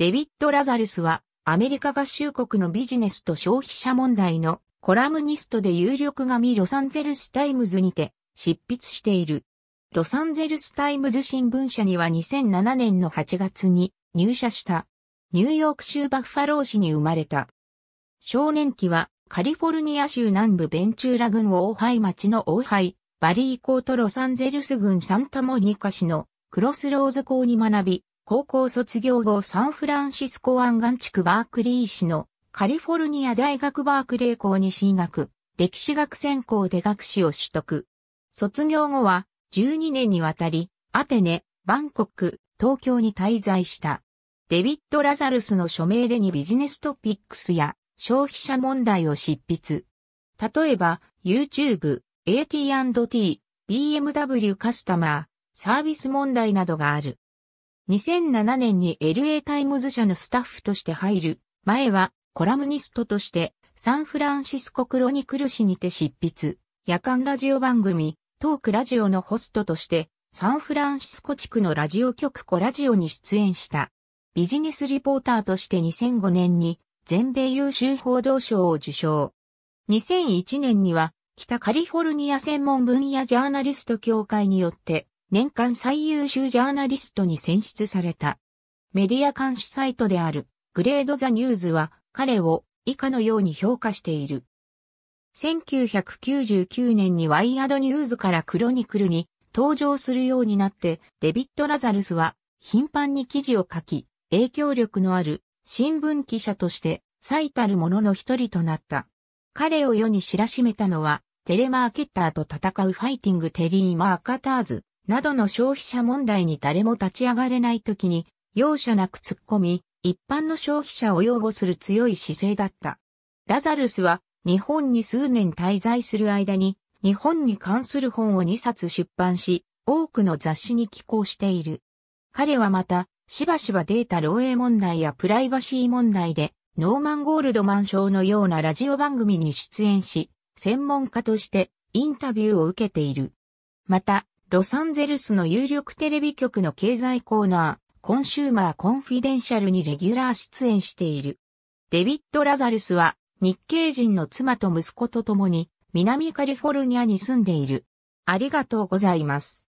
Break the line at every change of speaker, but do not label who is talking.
デビッド・ラザルスは、アメリカ合衆国のビジネスと消費者問題のコラムニストで有力紙ロサンゼルスタイムズにて執筆している。ロサンゼルスタイムズ新聞社には2007年の8月に入社した。ニューヨーク州バッファロー市に生まれた。少年期はカリフォルニア州南部ベンチューラ郡オーハイ町のオーハイ、バリー校とロサンゼルス郡サンタモニカ市のクロスローズ校に学び、高校卒業後サンフランシスコ湾岸地区バークリー市のカリフォルニア大学バークレー校に進学、歴史学専攻で学士を取得。卒業後は12年にわたりアテネ、バンコク、東京に滞在した。デビッド・ラザルスの署名でにビジネストピックスや消費者問題を執筆。例えば、YouTube、AT&T、BMW カスタマー、サービス問題などがある。2007年に LA タイムズ社のスタッフとして入る。前はコラムニストとしてサンフランシスコクロニクル氏にて執筆。夜間ラジオ番組、トークラジオのホストとしてサンフランシスコ地区のラジオ局コラジオに出演した。ビジネスリポーターとして2005年に全米優秀報道賞を受賞。2001年には北カリフォルニア専門分野ジャーナリスト協会によって年間最優秀ジャーナリストに選出された。メディア監視サイトであるグレードザニューズは彼を以下のように評価している。1999年にワイヤードニューズからクロニクルに登場するようになってデビッド・ラザルスは頻繁に記事を書き影響力のある新聞記者として最たるものの一人となった。彼を世に知らしめたのはテレマーケッターと戦うファイティングテリー・マーカターズなどの消費者問題に誰も立ち上がれない時に、容赦なく突っ込み、一般の消費者を擁護する強い姿勢だった。ラザルスは、日本に数年滞在する間に、日本に関する本を2冊出版し、多くの雑誌に寄稿している。彼はまた、しばしばデータ漏洩問題やプライバシー問題で、ノーマン・ゴールドマン賞のようなラジオ番組に出演し、専門家としてインタビューを受けている。また、ロサンゼルスの有力テレビ局の経済コーナー、コンシューマーコンフィデンシャルにレギュラー出演している。デビッド・ラザルスは、日系人の妻と息子と共に、南カリフォルニアに住んでいる。ありがとうございます。